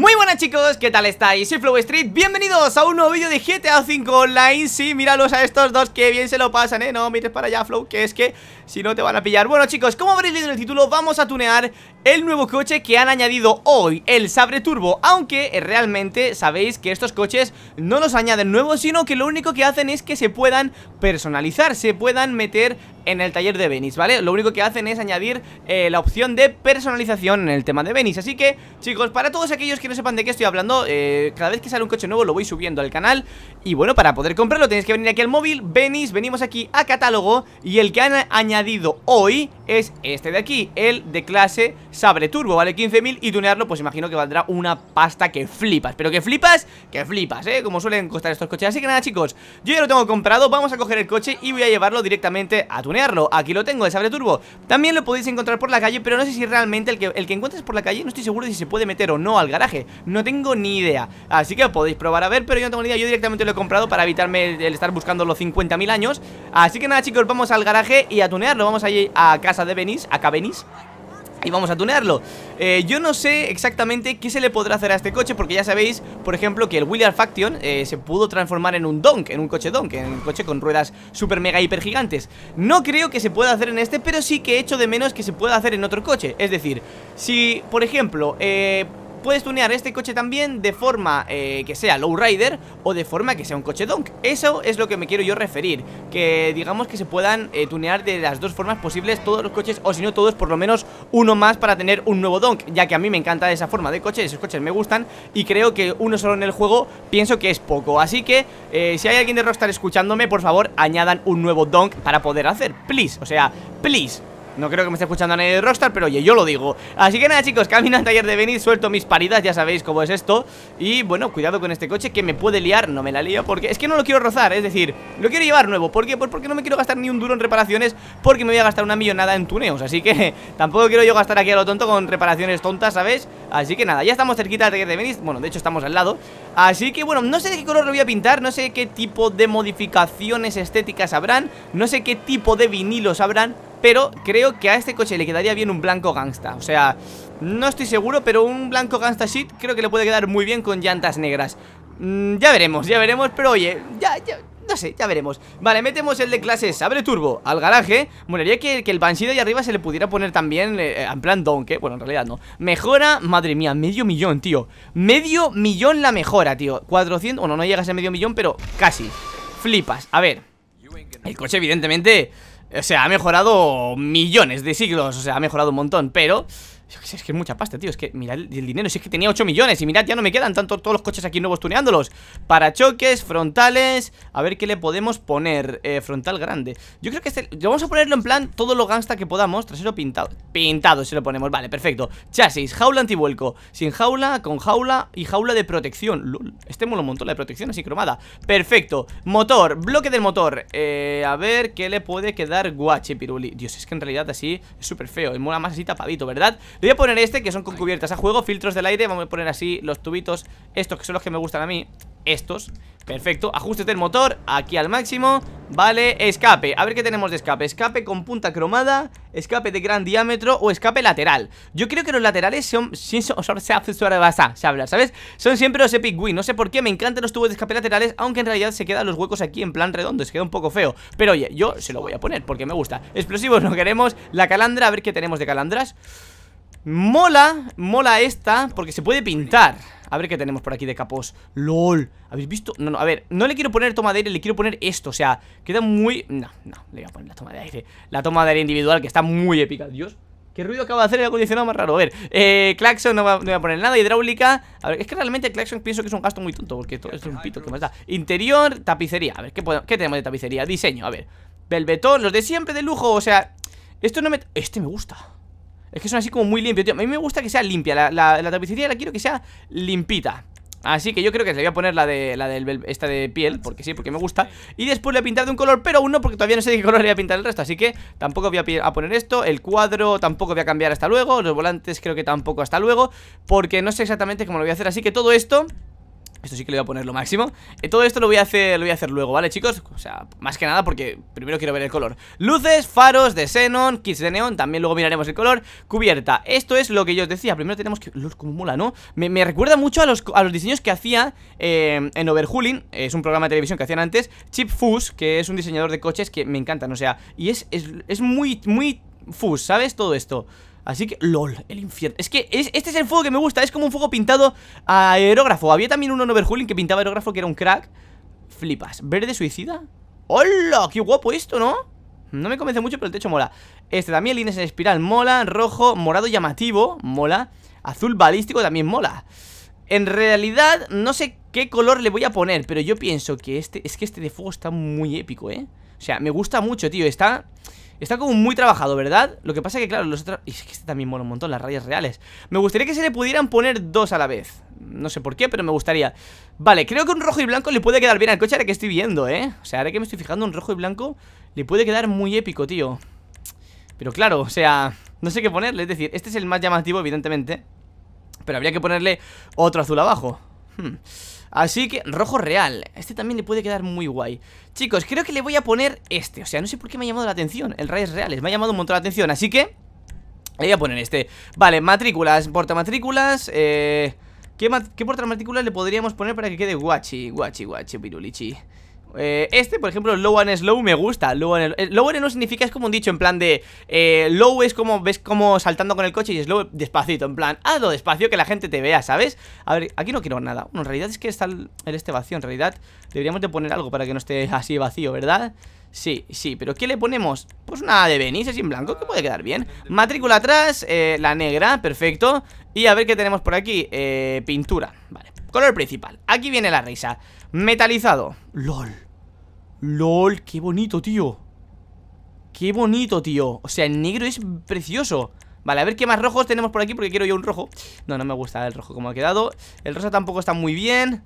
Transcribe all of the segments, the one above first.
Muy buenas chicos, ¿qué tal estáis? Soy Flow Street, bienvenidos a un nuevo vídeo de GTA V Online Sí, míralos a estos dos que bien se lo pasan, ¿eh? No mires para allá, Flow, que es que si no te van a pillar Bueno chicos, como habréis leído en el título, vamos a tunear el nuevo coche que han añadido hoy, el Sabre Turbo Aunque eh, realmente sabéis que estos coches no los añaden nuevos, sino que lo único que hacen es que se puedan personalizar Se puedan meter en el taller de Venice, ¿vale? Lo único que hacen es añadir eh, la opción de personalización en el tema de Venice Así que, chicos, para todos aquellos que no sepan de qué estoy hablando eh, Cada vez que sale un coche nuevo lo voy subiendo al canal Y bueno, para poder comprarlo tenéis que venir aquí al móvil Venice, venimos aquí a catálogo Y el que han añadido hoy es este de aquí El de clase Sabre Turbo, ¿vale? 15.000 y tunearlo pues imagino que valdrá una pasta que flipas Pero que flipas, que flipas, ¿eh? Como suelen costar estos coches Así que nada, chicos, yo ya lo tengo comprado Vamos a coger el coche y voy a llevarlo directamente a tunear Aquí lo tengo, el sable turbo También lo podéis encontrar por la calle, pero no sé si realmente el que, el que encuentres por la calle No estoy seguro de si se puede meter o no al garaje No tengo ni idea Así que podéis probar a ver, pero yo no tengo ni idea Yo directamente lo he comprado para evitarme el, estar buscando los 50.000 años Así que nada chicos, vamos al garaje y a tunearlo Vamos a ir a casa de Benis, acá Benis y vamos a tunearlo eh, Yo no sé exactamente qué se le podrá hacer a este coche Porque ya sabéis, por ejemplo, que el William Faction eh, Se pudo transformar en un donk En un coche donk, en un coche con ruedas super mega hiper gigantes No creo que se pueda hacer en este Pero sí que echo de menos que se pueda hacer en otro coche Es decir, si, por ejemplo, eh Puedes tunear este coche también de forma eh, que sea lowrider o de forma que sea un coche donk Eso es lo que me quiero yo referir Que digamos que se puedan eh, tunear de las dos formas posibles todos los coches O si no todos, por lo menos uno más para tener un nuevo donk Ya que a mí me encanta esa forma de coche, esos coches me gustan Y creo que uno solo en el juego pienso que es poco Así que eh, si hay alguien de Rockstar escuchándome, por favor añadan un nuevo donk para poder hacer Please, o sea, please no creo que me esté escuchando a nadie de Rockstar, pero oye, yo lo digo Así que nada chicos, camino al taller de venir, suelto mis paridas, ya sabéis cómo es esto Y bueno, cuidado con este coche que me puede liar, no me la lío Porque es que no lo quiero rozar, es decir, lo quiero llevar nuevo ¿Por qué? Pues porque no me quiero gastar ni un duro en reparaciones Porque me voy a gastar una millonada en tuneos Así que tampoco quiero yo gastar aquí a lo tonto con reparaciones tontas, ¿Sabéis? Así que nada, ya estamos cerquita del taller de Venice Bueno, de hecho estamos al lado Así que bueno, no sé de qué color lo voy a pintar No sé qué tipo de modificaciones estéticas habrán No sé qué tipo de vinilos habrán pero creo que a este coche le quedaría bien un blanco gangsta O sea, no estoy seguro, pero un blanco gangsta shit creo que le puede quedar muy bien con llantas negras mm, Ya veremos, ya veremos, pero oye, ya, ya, no sé, ya veremos Vale, metemos el de clases, abre Turbo al garaje Molaría que, que el Banshee de ahí arriba se le pudiera poner también eh, eh, en plan que Bueno, en realidad no Mejora, madre mía, medio millón, tío Medio millón la mejora, tío 400, bueno, no llegas a medio millón, pero casi Flipas, a ver El coche evidentemente o sea, ha mejorado millones de siglos, o sea, ha mejorado un montón, pero es que es mucha pasta, tío. Es que mirad el dinero. Si es que tenía 8 millones. Y mirad, ya no me quedan tanto todos los coches aquí nuevos tuneándolos. Parachoques, frontales. A ver qué le podemos poner. Eh, frontal grande. Yo creo que este. Vamos a ponerlo en plan todo lo gangsta que podamos. Trasero pintado. Pintado, se lo ponemos. Vale, perfecto. Chasis, jaula antivuelco. Sin jaula, con jaula y jaula de protección. este mola un montón la de protección así cromada. Perfecto. Motor, bloque del motor. Eh, a ver qué le puede quedar guache, piruli. Dios, es que en realidad así es súper feo. es eh, mola más así tapadito, ¿verdad? Le voy a poner este, que son con cubiertas a juego Filtros del aire, vamos a poner así los tubitos Estos que son los que me gustan a mí Estos, perfecto, ajustes del motor Aquí al máximo, vale Escape, a ver qué tenemos de escape, escape con punta cromada Escape de gran diámetro O escape lateral, yo creo que los laterales Son, se ¿sabes? Son siempre los Epic Win, no sé por qué Me encantan los tubos de escape laterales, aunque en realidad Se quedan los huecos aquí en plan redondo, se queda un poco feo Pero oye, yo se lo voy a poner porque me gusta Explosivos no queremos, la calandra, a ver qué tenemos de calandras Mola, mola esta Porque se puede pintar a ver qué tenemos por aquí de capos LOL, ¿habéis visto? No, no, a ver, no le quiero poner toma de aire, le quiero poner esto O sea, queda muy... No, no, le voy a poner la toma de aire La toma de aire individual que está muy épica Dios, qué ruido acaba de hacer el acondicionado más raro A ver, eh, claxon no, va, voy a poner nada Hidráulica, a ver, es que realmente claxon pienso que es un gasto muy tonto Porque esto, es un pito que más da Interior, tapicería, a ver, ¿qué, ¿qué tenemos de tapicería? Diseño, a ver, velvetón, los de siempre de lujo O sea, esto no me... Este me gusta es que son así como muy limpios, tío A mí me gusta que sea limpia, la, la, tapicería la quiero que sea limpita Así que yo creo que le voy a poner la de la del, esta de piel, porque sí, porque me gusta Y después le voy a pintar de un color, pero uno porque todavía no sé de qué color le voy a pintar el resto Así que tampoco voy a poner esto, el cuadro tampoco voy a cambiar hasta luego Los volantes creo que tampoco hasta luego, porque no sé exactamente cómo lo voy a hacer Así que todo esto esto sí que le voy a poner lo máximo eh, Todo esto lo voy a hacer lo voy a hacer luego, ¿vale, chicos? O sea, más que nada porque primero quiero ver el color Luces, faros de xenon, kits de neón También luego miraremos el color Cubierta, esto es lo que yo os decía Primero tenemos que... Los como mola, ¿no? Me, recuerda mucho a los, a los, diseños que hacía eh, en Overhuling Es un programa de televisión que hacían antes Chip Fus, que es un diseñador de coches que me encantan O sea, y es, es, es muy, muy Fus, ¿sabes? Todo esto Así que, lol, el infierno Es que este es el fuego que me gusta, es como un fuego pintado a aerógrafo Había también uno en Overhulling que pintaba aerógrafo que era un crack Flipas, verde suicida ¡Hola! ¡Qué guapo esto, ¿no? No me convence mucho, pero el techo mola Este también, líneas en espiral, mola Rojo, morado llamativo, mola Azul balístico también mola En realidad, no sé qué color le voy a poner Pero yo pienso que este, es que este de fuego está muy épico, ¿eh? O sea, me gusta mucho, tío, está... Está como muy trabajado, ¿verdad? Lo que pasa es que, claro, los otros... Y es que este también mola un montón, las rayas reales Me gustaría que se le pudieran poner dos a la vez No sé por qué, pero me gustaría Vale, creo que un rojo y blanco le puede quedar bien al coche Ahora que estoy viendo, ¿eh? O sea, ahora que me estoy fijando Un rojo y blanco le puede quedar muy épico, tío Pero claro, o sea... No sé qué ponerle, es decir, este es el más llamativo, evidentemente Pero habría que ponerle otro azul abajo hmm. Así que, rojo real Este también le puede quedar muy guay Chicos, creo que le voy a poner este O sea, no sé por qué me ha llamado la atención El Reyes Reales, me ha llamado un montón la atención Así que, le voy a poner este Vale, matrículas, portamatrículas Eh... ¿Qué, ¿Qué portamatrículas le podríamos poner para que quede guachi? Guachi, guachi, pirulichi eh, este, por ejemplo, low and slow me gusta Low and, slow eh, low significa, es como un dicho en plan de eh, Low es como, ves como saltando con el coche Y slow despacito, en plan Hazlo despacio que la gente te vea, ¿sabes? A ver, aquí no quiero nada bueno, en realidad es que está el, este vacío En realidad deberíamos de poner algo para que no esté así vacío, ¿verdad? Sí, sí, pero ¿qué le ponemos? Pues una de Venice en blanco, que puede quedar bien Matrícula atrás, la negra, perfecto Y a ver qué tenemos por aquí Pintura, vale Color principal, aquí viene la risa Metalizado, lol Lol, qué bonito, tío Qué bonito, tío O sea, el negro es precioso Vale, a ver qué más rojos tenemos por aquí porque quiero yo un rojo No, no me gusta el rojo como ha quedado El rosa tampoco está muy bien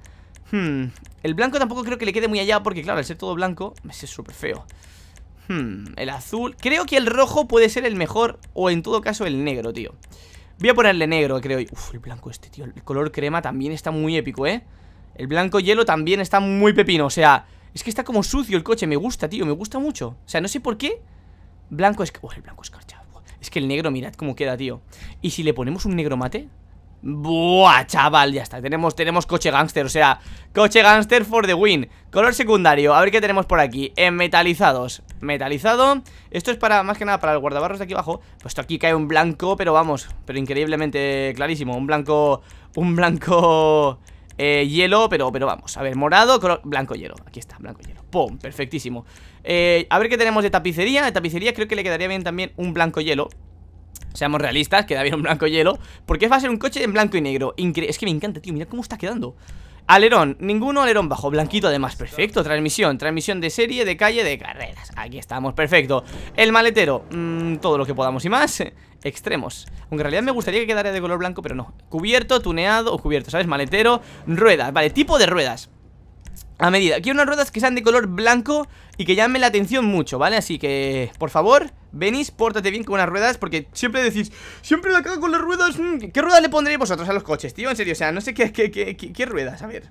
hmm. El blanco tampoco creo que le quede muy allá Porque claro, al ser todo blanco, es súper feo hmm. El azul, creo que el rojo puede ser el mejor O en todo caso el negro, tío Voy a ponerle negro, creo Uf, el blanco este, tío El color crema también está muy épico, ¿eh? El blanco hielo también está muy pepino O sea, es que está como sucio el coche Me gusta, tío, me gusta mucho O sea, no sé por qué Blanco es... Uf, el blanco escarcha Es que el negro, mirad cómo queda, tío Y si le ponemos un negro mate Buah, chaval, ya está Tenemos, tenemos coche gangster, o sea Coche gangster for the win Color secundario, a ver qué tenemos por aquí En eh, metalizados, metalizado Esto es para, más que nada, para el guardabarros de aquí abajo Puesto pues aquí cae un blanco, pero vamos Pero increíblemente clarísimo Un blanco, un blanco eh, hielo, pero, pero vamos, a ver, morado, blanco hielo, aquí está, blanco hielo, pum, perfectísimo eh, A ver qué tenemos de tapicería, de tapicería creo que le quedaría bien también un blanco hielo seamos realistas, que bien un blanco hielo Porque va a ser un coche en blanco y negro Es que me encanta, tío, mira cómo está quedando Alerón, ninguno alerón bajo, blanquito además, perfecto Transmisión, transmisión de serie, de calle, de carreras Aquí estamos, perfecto El maletero, mm, todo lo que podamos y más Extremos, aunque en realidad me gustaría que quedara de color blanco, pero no Cubierto, tuneado, o cubierto, ¿sabes? Maletero, ruedas, vale, tipo de ruedas a medida, quiero unas ruedas que sean de color blanco y que llamen la atención mucho, ¿vale? Así que, por favor, venís, pórtate bien con unas ruedas Porque siempre decís, siempre la cago con las ruedas mm, ¿Qué ruedas le pondréis vosotros a los coches, tío? En serio, o sea, no sé qué, qué, qué, qué ruedas, a ver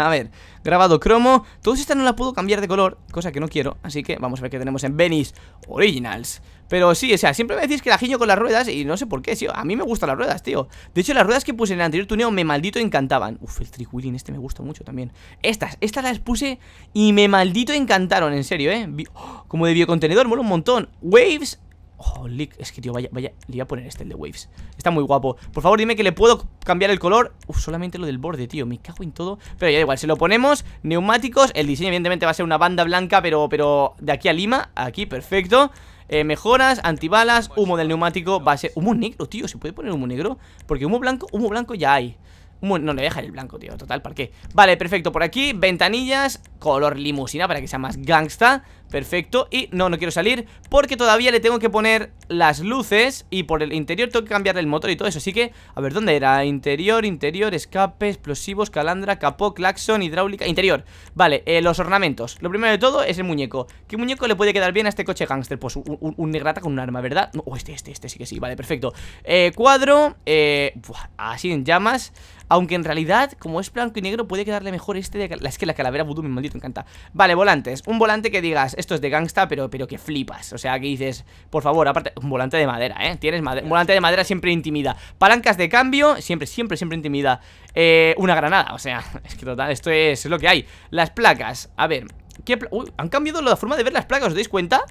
a ver, grabado cromo Todos esta no la puedo cambiar de color, cosa que no quiero Así que vamos a ver qué tenemos en Venice Originals Pero sí, o sea, siempre me decís que la giño con las ruedas Y no sé por qué, tío, a mí me gustan las ruedas, tío De hecho, las ruedas que puse en el anterior tuneo me maldito encantaban Uf, el trick este me gusta mucho también Estas, estas las puse y me maldito encantaron, en serio, eh ¡oh! Como de biocontenedor, mola un montón Waves Ojo, Es que, tío, vaya, vaya. Le voy a poner este, el de Waves. Está muy guapo. Por favor, dime que le puedo cambiar el color. Uf, solamente lo del borde, tío. Me cago en todo. Pero ya igual. se lo ponemos, neumáticos. El diseño, evidentemente, va a ser una banda blanca, pero, pero de aquí a Lima. Aquí, perfecto. Eh, mejoras, antibalas, humo del neumático. Va a ser humo negro, tío. ¿Se puede poner humo negro? Porque humo blanco, humo blanco ya hay. No, le voy a dejar el blanco, tío, total, ¿para qué? Vale, perfecto, por aquí, ventanillas Color limusina para que sea más gangsta Perfecto, y no, no quiero salir Porque todavía le tengo que poner las luces Y por el interior tengo que cambiarle el motor y todo eso Así que, a ver, ¿dónde era? Interior, interior, escape, explosivos, calandra, capó, claxon, hidráulica, interior Vale, eh, los ornamentos Lo primero de todo es el muñeco ¿Qué muñeco le puede quedar bien a este coche gangster? Pues un, negrata con un arma, ¿verdad? No, oh, este, este, este sí que sí, vale, perfecto eh, Cuadro, eh, así en llamas aunque en realidad, como es blanco y negro, puede quedarle mejor este de... Es que la calavera voodoo, mi maldito, encanta Vale, volantes Un volante que digas, esto es de gangsta, pero, pero que flipas. O sea, que dices, por favor, aparte, un volante de madera, ¿eh? Tienes volante de madera siempre intimida. Palancas de cambio, siempre, siempre, siempre intimida. Eh, una granada, o sea, es que total, esto es lo que hay. Las placas, a ver, ¿qué Uy, han cambiado la forma de ver las placas, ¿os dais cuenta?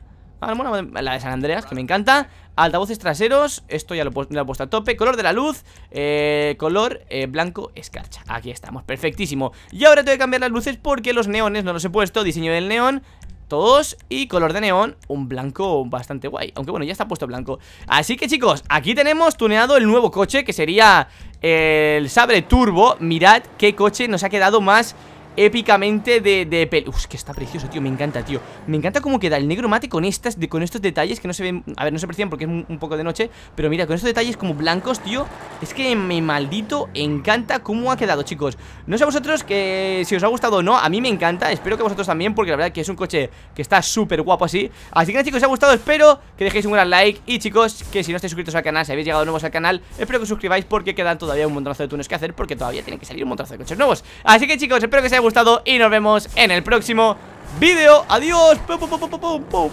Ah, la de San Andreas, que me encanta Altavoces traseros, esto ya lo, he puesto a tope Color de la luz, eh, color eh, blanco escarcha Aquí estamos, perfectísimo Y ahora tengo que cambiar las luces porque los neones no los he puesto Diseño del neón, todos Y color de neón, un blanco bastante guay Aunque bueno, ya está puesto blanco Así que chicos, aquí tenemos tuneado el nuevo coche Que sería el Sabre Turbo Mirad qué coche nos ha quedado más épicamente de, de pel que está precioso, tío, me encanta, tío Me encanta cómo queda el negro mate con estas con estos detalles Que no se ven, a ver, no se aprecian porque es un, poco de noche Pero mira, con estos detalles como blancos, tío Es que me maldito encanta cómo ha quedado, chicos No sé a vosotros que si os ha gustado o no A mí me encanta, espero que a vosotros también Porque la verdad que es un coche que está súper guapo así Así que nada, chicos, os ha gustado, espero que dejéis un gran like Y chicos, que si no estáis suscritos al canal Si habéis llegado nuevos al canal, espero que os suscribáis Porque quedan todavía un montonazo de tunes que hacer Porque todavía tienen que salir un montón de coches nuevos Así que chicos, espero que se gustado y nos vemos en el próximo vídeo. ¡Adiós! ¡Pum,